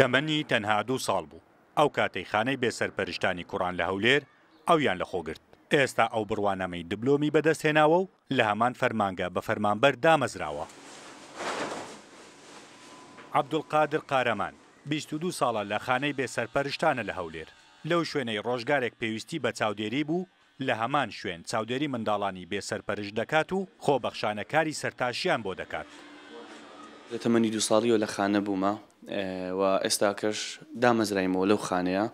تەمەنی تەنها دوو ساڵ بوو ئەو کاتەی خانەی بێسەرپەرشتانی کوڕان لە هەولێر ئەویان لە خۆگرت ئێستا ئەو بڕوانەمەی دبلۆمی بەدەستهێناوە و لە هەمان فەرمانگە بە فەرمانبەر دامەزراوە عبدولقادر قارەمان 22 ساڵە لە خانەی بێسەرپەرشتانە لە هەولێر لەو شوێنەی ڕۆژگارێک پێویستی بە چاودێری بوو لە هەمان شوێن چاودێری منداڵانی بێسەرپەرش دەکات و خۆبەخشانەکاری سەرتاشیان بۆ دەکات. لە تەمەنی دو ساڵیەوە لە خانە بوومە و ئێستا کەش دامەزرایمەوە لەو خانەیە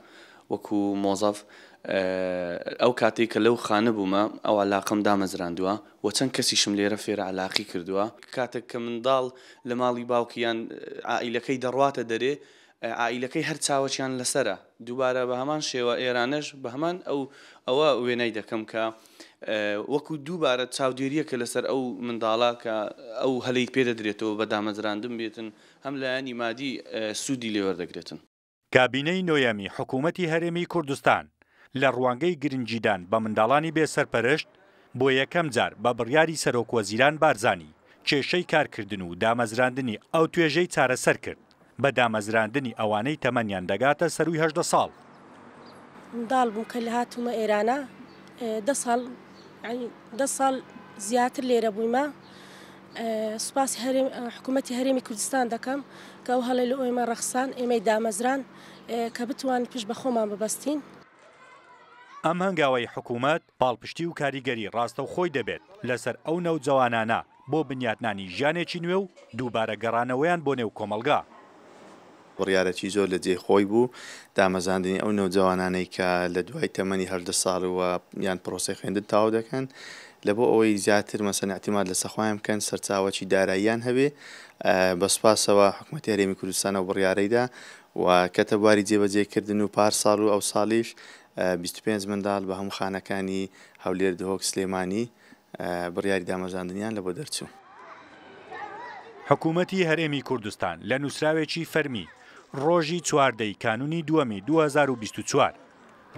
وەکو مۆزەف ئەو کاتێک کە لەو خانە بوومە ئەو علااقم دامەزراندووە و چەند کەسیشم لێرە فێرە علاقی کردووە کاتێک کە منداڵ لە ماڵی باوکیان ئائیلەکەی دەڕواتە دەرێ ئائیلەکەی هەر چاوەچیان لەسرە دووبارە بە هەمان شێوە ئێرانش بە هەمان ئەو ئەوە وێنەی دەکەم کە وەکو دووبارە چاودێریەکە لەسەر ئەو منداڵا کە ئەو هەلەی پێدەدرێتەوە بە دامەزراندن بێتن هەم لایەنی مادی سوودی لێوەردەگرێتن کابینەی نۆیەمی حکوومەتی هەرێمی کوردستان لە ڕوانگەی گرنجیدان بە منداڵانی بێسەرپەرشت بۆ یەکەم جار بە بڕیاری سەرۆکوەزیران بارزانی کێشەی کارکردن و دامەزراندنی ئەو توێژەی چارەسەر کرد بە دامەزراندنی ئەوانەی تەمەنیان دەگاتە سەروی هەشدە ساڵ. منداڵ بوو کە لە هاتوومە ئێرانە ده ساڵ زیاتر لێرە بوویمە سوپاسی حکوومەتی هەرێمی کوردستان دەکەم کە ئەو هەڵێ لە ئۆمە ڕەخسان ئێمەی دامەزران کە بتوان پشت بە خۆمان ببەستین. ئەم هەنگاوی حکوومەت پاڵپشتی و کاریگەری ڕاستەوخۆی دەبێت لەسەر ئەو نەو جوانانە بۆ بنیاتنانی ژیانێکی نوێ و دووبارە گەڕانەوەیان بۆ نێو کۆمەلگا بڕیارەکی زۆر لە جێخۆی بوو دامەزاندنی ئەو نەوجوانانەی کە لە دوای تەمەنی هەردە ساڵەوە یان پرۆسی خوێندن تاو دەکەن لە بۆ ئەوەی زیاتر مەسەنعتیمات لە سەخوایان بکەن سەرچاوەکی داراییان هەبێ بەسپاسەوە حکوومەتی هەرێمی کوردستانە و بڕیارەیدا و کەتەباری جێبەجێکردن و پار ساڵ و ئەو ساڵیش 25 منداڵ بە هەموو خانەکانی هەولێر دهۆک سلێمانی بڕیاری دامەزاندنیان لە بۆ دەرچوو. حکوومەتی هەرێمی کوردستان لە نووسراوێکی فەرمی ڕۆژی چواردەی کانونی دووەمی 2024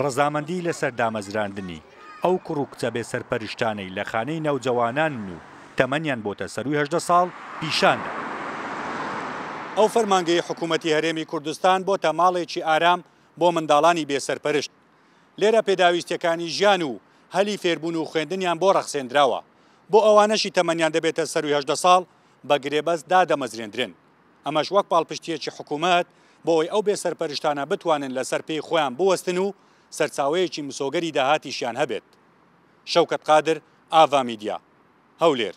ڕزامەندی لەسەر دامەزراندنی ئەو کوڕووکچە بێ سەرپەرشتانەی لە خانەی نەوجەوانان و تەمەنیان بۆتە سەروی هەدە ساڵ پیشان. ئەو فەرمانگەی حکوومەتتی هەرێمی کوردستان بۆ تەماڵێکی ئارام بۆ منداڵانی بێسەرپەرشت لێرە پێداویستەکانی ژیان و هەلی فێربوون و خوێندنیان بۆ ڕەخسێنراوە بۆ ئەوانەشی تەمەنیان دەبێتە سەروی هەدە ساڵ بە گرێبەز دادەمەزرێنرن ئەمەش وەک پاڵپشتیەکی حکوومەت بۆی ئەو بێسەرپەرشتانە بتوانن لەسەر پێی خۆیان بوەستن و سەرچاوەیەکی مسۆگەری داهاتیشیان هەبێت شەوکەت قادر ئاوا میدیا هەولێر